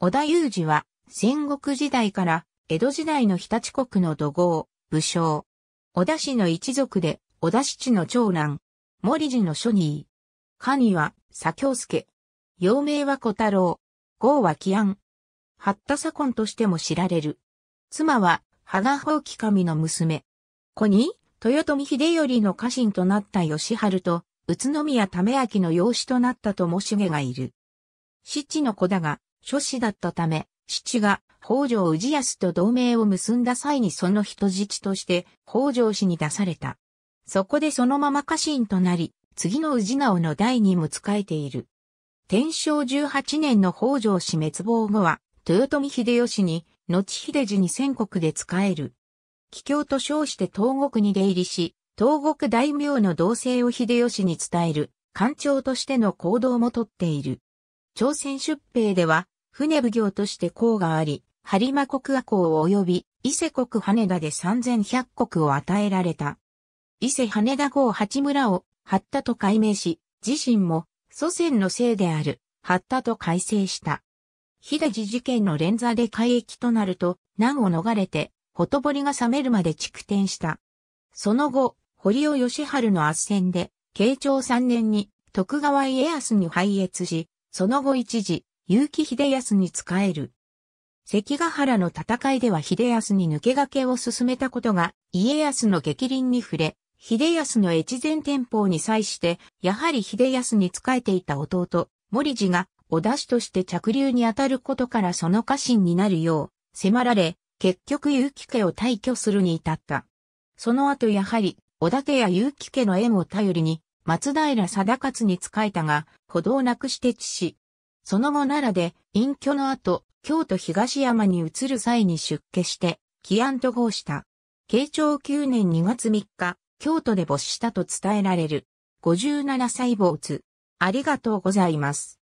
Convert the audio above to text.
織田裕二は、戦国時代から江戸時代の日立国の土豪、武将。織田氏の一族で、織田七の長男。森氏の書ニー。神は、左京介。幼名は小太郎。郷は紀安。八田左近としても知られる。妻は、羽賀宝神の娘。子に、豊臣秀頼の家臣となった義春と、宇都宮為明の養子となったと申しげがいる。七の子だが、諸子だったため、父が北条氏康と同盟を結んだ際にその人質として北条氏に出された。そこでそのまま家臣となり、次の氏直の代にも仕えている。天正十八年の北条氏滅亡後は、豊臣秀吉に、後秀治に宣国で仕える。帰郷と称して東国に出入りし、東国大名の同性を秀吉に伝える、官庁としての行動もとっている。朝鮮出兵では、船奉行として功があり、播磨国阿公及び伊勢国羽田で3100国を与えられた。伊勢羽田号八村をっ田と改名し、自身も祖先の姓であるっ田と改正した。秀治事件の連座で海域となると、難を逃れて、ほとぼりが冷めるまで蓄転した。その後、堀尾義春の圧戦で、慶長3年に徳川家康に拝越し、その後一時、結城秀康に仕える。関ヶ原の戦いでは秀康に抜け駆けを進めたことが、家康の激鱗に触れ、秀康の越前天保に際して、やはり秀康に仕えていた弟、森次が、お出しとして着流に当たることからその家臣になるよう、迫られ、結局結城家を退去するに至った。その後やはり、織田家や結城家の縁を頼りに、松平定勝に仕えたが、歩道なくして致死。その後奈良で隠居の後、京都東山に移る際に出家して、起案と号した。慶長9年2月3日、京都で没したと伝えられる。57歳没。ありがとうございます。